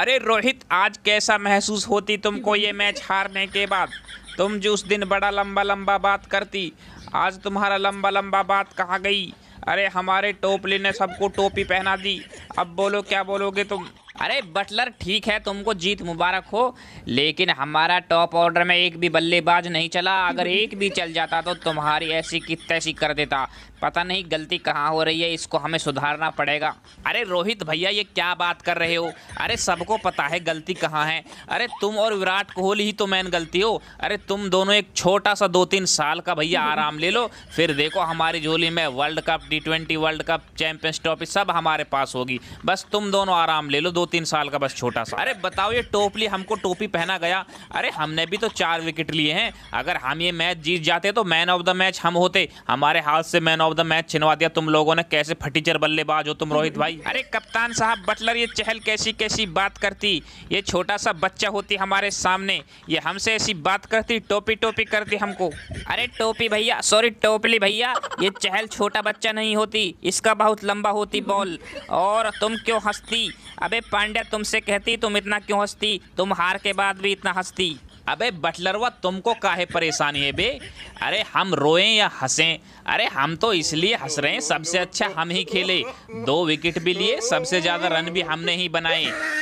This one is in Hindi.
अरे रोहित आज कैसा महसूस होती तुमको ये मैच हारने के बाद तुम जो उस दिन बड़ा लंबा लंबा बात करती आज तुम्हारा लंबा लंबा बात कहाँ गई अरे हमारे टोपली ने सबको टोपी पहना दी अब बोलो क्या बोलोगे तुम अरे बटलर ठीक है तुमको जीत मुबारक हो लेकिन हमारा टॉप ऑर्डर में एक भी बल्लेबाज नहीं चला अगर एक भी चल जाता तो तुम्हारी ऐसी की तैसी कर देता पता नहीं गलती कहाँ हो रही है इसको हमें सुधारना पड़ेगा अरे रोहित भैया ये क्या बात कर रहे हो अरे सबको पता है गलती कहाँ है अरे तुम और विराट कोहली ही तो मैन गलती हो अरे तुम दोनों एक छोटा सा दो तीन साल का भैया आराम ले लो फिर देखो हमारी झोली में world cup T world cup champions trophy सब हमारे पास होगी बस तुम दोनों आराम ले लो दो तीन साल का बस छोटा सा अरे बताओ ये टोप ली हमको टोपी पहना गया अरे हमने भी तो चार विकेट लिए हैं अगर हम ये मैच जीत जाते तो मैन ऑफ द मैच हम होते हमारे हाथ से मैन ऑफ द मैच छिनवा दिया तुम लोगों ने कैसे फटीचर बल्लेबाज हो तुम रोहित भाई अरे कप्तान साहब बटलर ये चहल कैसी कैसी बात करती ये छोटा सा बच्चा होती हमारे सामने ये हमसे ऐसी बात करती टोपी टोपी करती हमको अरे टोपी भैया सॉरी टोपली भैया ये चहल छोटा बच्चा नहीं होती इसका बहुत लंबा होती बॉल और तुम क्यों हंसती अबे पांड्या तुमसे कहती तुम इतना क्यों हंसती तुम हार के बाद भी इतना हंसती अबे बटलरवा तुमको काहे परेशानी है बे अरे हम रोएं या हंसे अरे हम तो इसलिए हंस रहे हैं सबसे अच्छा हम ही खेले दो विकेट भी लिए सबसे ज़्यादा रन भी हमने ही बनाए